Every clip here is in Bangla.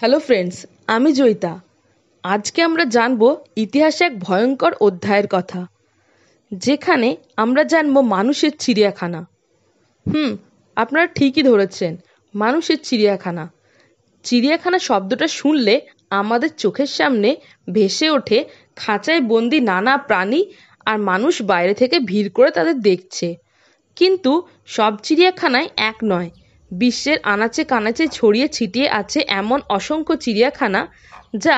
হ্যালো ফ্রেন্ডস আমি জয়িতা আজকে আমরা জানব ইতিহাসে এক ভয়ঙ্কর অধ্যায়ের কথা যেখানে আমরা জানব মানুষের চিড়িয়াখানা হুম আপনারা ঠিকই ধরেছেন মানুষের চিড়িয়াখানা চিড়িয়াখানা শব্দটা শুনলে আমাদের চোখের সামনে ভেসে ওঠে খাঁচায় বন্দি নানা প্রাণী আর মানুষ বাইরে থেকে ভিড় করে তাদের দেখছে কিন্তু সব চিড়িয়াখানায় এক নয় বিশ্বের আনাচে কানাচে ছড়িয়ে ছিটিয়ে আছে এমন অসংখ্য চিড়িয়াখানা যা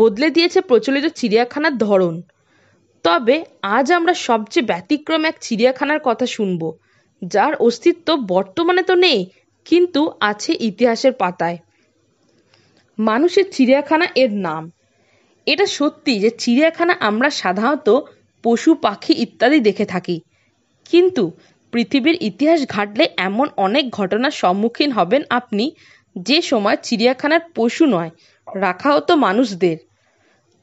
বদলে দিয়েছে প্রচলিত চিড়িয়াখানার ধরন তবে আজ আমরা সবচেয়ে ব্যতিক্রম এক চিড়িয়াখানার কথা শুনব যার অস্তিত্ব বর্তমানে তো নেই কিন্তু আছে ইতিহাসের পাতায় মানুষের চিড়িয়াখানা এর নাম এটা সত্যি যে চিড়িয়াখানা আমরা সাধারণত পশু পাখি ইত্যাদি দেখে থাকি কিন্তু পৃথিবীর ইতিহাস ঘাটলে এমন অনেক ঘটনার সম্মুখীন হবেন আপনি যে সময় চিড়িয়াখানার পশু নয় রাখা হতো মানুষদের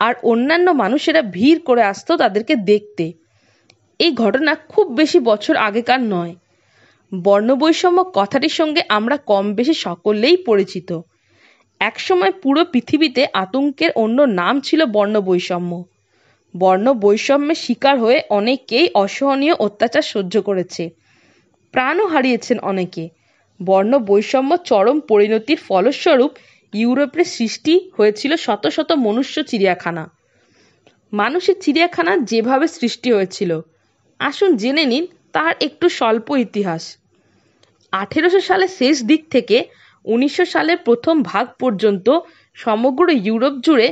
আর অন্যান্য মানুষেরা ভিড় করে আসতো তাদেরকে দেখতে এই ঘটনা খুব বেশি বছর আগেকার নয় বর্ণবৈষম্য কথাটির সঙ্গে আমরা কম বেশি সকলেই পরিচিত একসময় পুরো পৃথিবীতে আতঙ্কের অন্য নাম ছিল বর্ণবৈষম্য বর্ণবৈষম্যের শিকার হয়ে অনেকেই অসহনীয় অত্যাচার সহ্য করেছে প্রাণও হারিয়েছেন অনেকে বর্ণ বৈষম্য চরম পরিণতির ফলস্বরূপ ইউরোপে সৃষ্টি হয়েছিল শত শত মনুষ্য চিড়িয়াখানা মানুষের চিড়িয়াখানা যেভাবে সৃষ্টি হয়েছিল আসুন জেনে নিন তার একটু স্বল্প ইতিহাস আঠেরোশো সালের শেষ দিক থেকে উনিশশো সালের প্রথম ভাগ পর্যন্ত সমগ্র ইউরোপ জুড়ে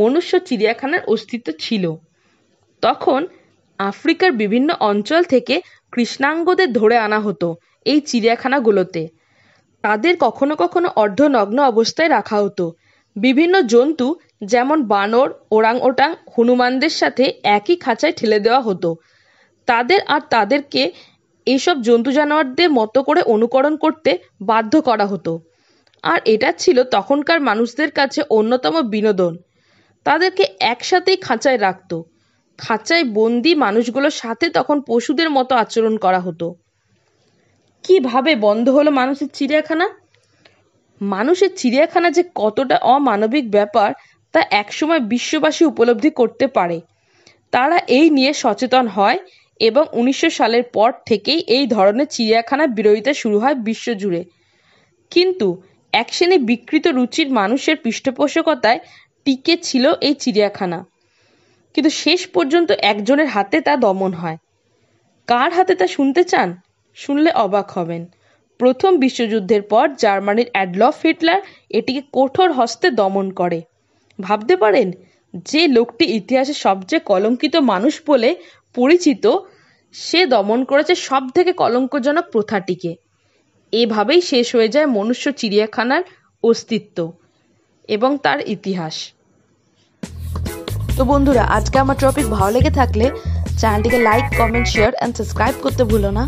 মনুষ্য চিড়িয়াখানার অস্তিত্ব ছিল তখন আফ্রিকার বিভিন্ন অঞ্চল থেকে কৃষ্ণাঙ্গদের ধরে আনা হতো এই চিড়িয়াখানাগুলোতে তাদের কখনো কখনো অর্ধনগ্ন অবস্থায় রাখা হতো বিভিন্ন জন্তু যেমন বানর ওরাং ওটাং হনুমানদের সাথে একই খাঁচায় ঠেলে দেওয়া হতো তাদের আর তাদেরকে এইসব জন্তু জানোয়ারদের মতো করে অনুকরণ করতে বাধ্য করা হতো আর এটা ছিল তখনকার মানুষদের কাছে অন্যতম বিনোদন তাদেরকে একসাথেই খাঁচায় রাখতো খাঁচায় বন্দি মানুষগুলোর সাথে তখন পশুদের মতো আচরণ করা হতো কিভাবে বন্ধ হলো মানুষের চিড়িয়াখানা মানুষের চিড়িয়াখানা যে কতটা অমানবিক ব্যাপার তা একসময় বিশ্ববাসী উপলব্ধি করতে পারে তারা এই নিয়ে সচেতন হয় এবং উনিশশো সালের পর থেকেই এই ধরনের চিড়িয়াখানা বিরোধিতা শুরু হয় বিশ্বজুড়ে কিন্তু এক শ্রেণী বিকৃত রুচির মানুষের পৃষ্ঠপোষকতায় টিকে ছিল এই চিড়িয়াখানা কিন্তু শেষ পর্যন্ত একজনের হাতে তা দমন হয় কার হাতে তা শুনতে চান শুনলে অবাক হবেন প্রথম বিশ্বযুদ্ধের পর জার্মানির অ্যাডলফ হিটলার এটিকে কঠোর হস্তে দমন করে ভাবতে পারেন যে লোকটি ইতিহাসে সবচেয়ে কলঙ্কিত মানুষ বলে পরিচিত সে দমন করেছে সব থেকে কলঙ্কজনক প্রথাটিকে এভাবেই শেষ হয়ে যায় মনুষ্য চিড়িয়াখানার অস্তিত্ব এবং তার ইতিহাস তো বন্ধুরা আজকে আমার টপিক ভালো লেগে থাকলে চ্যানেলটিকে like comment share and subscribe করতে ভুলো না